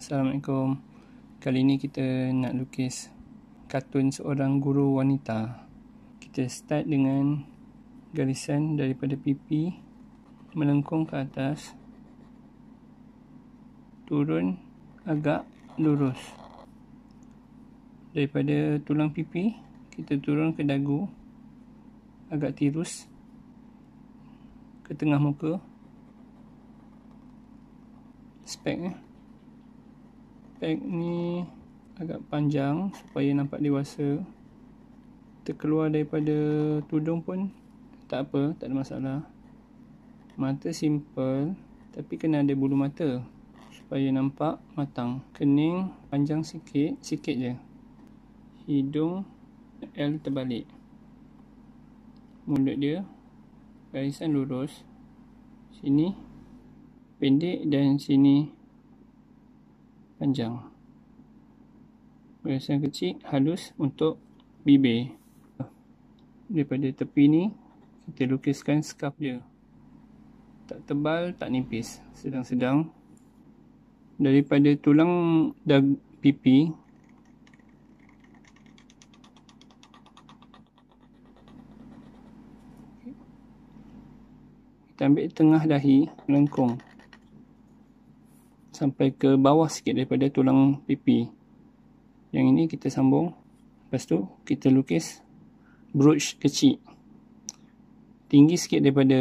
Assalamualaikum Kali ini kita nak lukis Kartun seorang guru wanita Kita start dengan Garisan daripada pipi Melengkung ke atas Turun agak lurus Daripada tulang pipi Kita turun ke dagu Agak tirus Ke tengah muka Spek eh? pack ni agak panjang supaya nampak dewasa terkeluar daripada tudung pun tak apa, tak ada masalah mata simple tapi kena ada bulu mata supaya nampak matang kening panjang sikit, sikit je hidung L terbalik mulut dia garisan lurus sini pendek dan sini panjang. Beras kecil halus untuk bibir. Daripada tepi ni, kita lukiskan scarf dia. Tak tebal, tak nipis. Sedang-sedang. Daripada tulang dan pipi, kita ambil tengah dahi melengkung sampai ke bawah sikit daripada tulang pipi. Yang ini kita sambung. Lepas tu kita lukis brooch kecil. Tinggi sikit daripada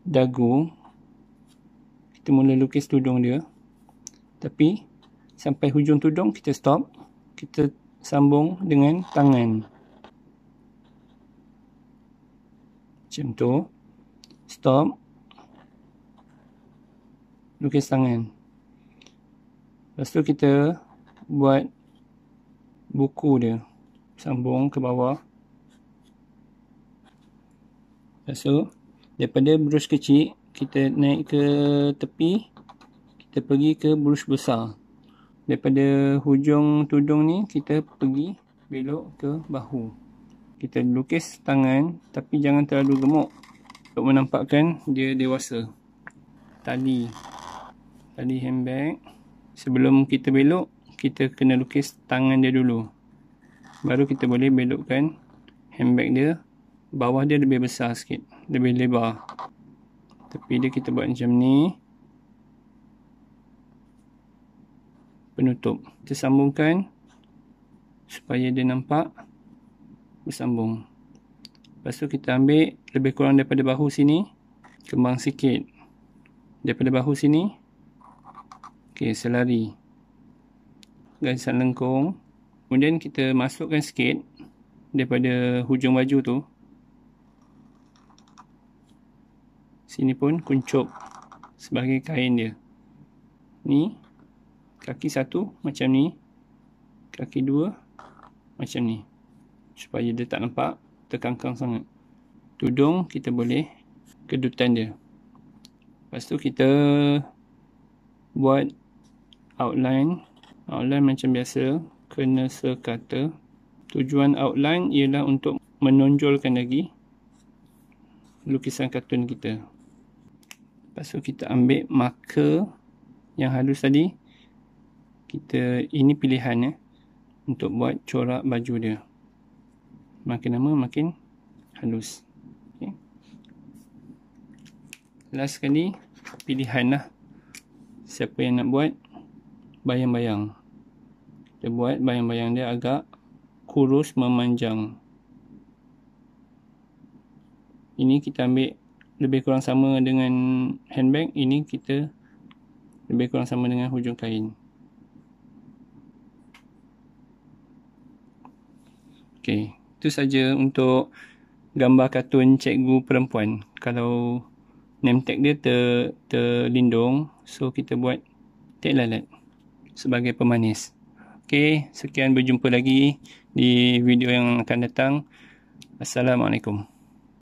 dagu. Kita mula lukis tudung dia. Tapi sampai hujung tudung kita stop. Kita sambung dengan tangan. Macam tu. Stop lukis tangan. Lepas tu kita buat buku dia. Sambung ke bawah. Lepas tu, daripada brush kecil, kita naik ke tepi. Kita pergi ke brush besar. Daripada hujung tudung ni, kita pergi belok ke bahu. Kita lukis tangan tapi jangan terlalu gemuk. Untuk menampakkan dia dewasa. Tali. Tali tali handbag sebelum kita belok kita kena lukis tangan dia dulu baru kita boleh belokkan handbag dia bawah dia lebih besar sikit lebih lebar Tapi dia kita buat macam ni penutup kita sambungkan supaya dia nampak bersambung lepas tu kita ambil lebih kurang daripada bahu sini kembang sikit daripada bahu sini Okey, selari. Garisan lengkung. Kemudian kita masukkan sikit daripada hujung baju tu. Sini pun kuncup sebagai kain dia. Ni kaki satu macam ni. Kaki dua macam ni. Supaya dia tak nampak terkangkang sangat. Tudung kita boleh kedutan dia. Lepas tu kita buat outline outline macam biasa kena sekata tujuan outline ialah untuk menonjolkan lagi lukisan kartun kita lepas tu kita ambil marker yang halus tadi kita ini pilihan ya untuk buat corak baju dia makin lama makin halus okay. last sekali pilihan lah siapa yang nak buat bayang-bayang. Dia buat bayang-bayang dia agak kurus memanjang. Ini kita ambil lebih kurang sama dengan handbag. Ini kita lebih kurang sama dengan hujung kain. Okey, itu saja untuk gambar kartun cikgu perempuan. Kalau name tag dia ter, terlindung, so kita buat tag lalat sebagai pemanis. Okey, sekian berjumpa lagi di video yang akan datang. Assalamualaikum.